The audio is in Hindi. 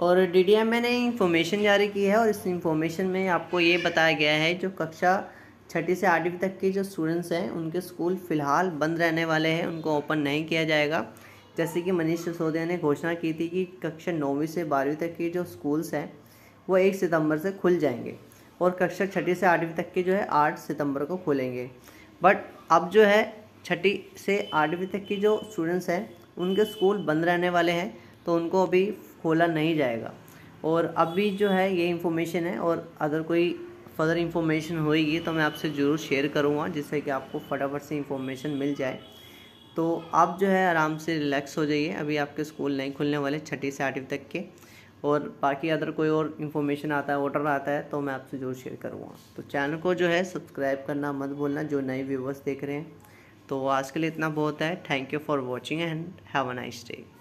और डी में ने इंफॉर्मेशन जारी की है और इस इंफॉर्मेशन में आपको ये बताया गया है जो कक्षा छठी से आठवीं तक के जो स्टूडेंट्स हैं उनके स्कूल फ़िलहाल बंद रहने वाले हैं उनको ओपन नहीं किया जाएगा जैसे कि मनीष सिसोदिया ने घोषणा की थी कि कक्षा नौवीं से बारहवीं तक के जो स्कूल्स हैं वो एक सितंबर से खुल जाएंगे और कक्षा छठी से आठवीं तक के जो है आठ सितंबर को खुलेंगे बट अब जो है छठी से आठवीं तक की जो स्टूडेंट्स हैं उनके स्कूल बंद रहने वाले हैं तो उनको अभी खोला नहीं जाएगा और अभी जो है ये इन्फॉर्मेशन है और अगर कोई फर्दर इन्फॉर्मेशन होएगी तो मैं आपसे ज़रूर शेयर करूँगा जिससे कि आपको फटाफट से इन्फॉर्मेशन मिल जाए तो आप जो है आराम से रिलैक्स हो जाइए अभी आपके स्कूल नहीं खुलने वाले छठी से आठवीं तक के और बाकी अदर कोई और इन्फॉर्मेशन आता है ऑर्डर आता है तो मैं आपसे जरूर शेयर करूँगा तो चैनल को जो है सब्सक्राइब करना मत भूलना जो नए व्यूवर्स देख रहे हैं तो आज के लिए इतना बहुत है thank you for watching and have a nice day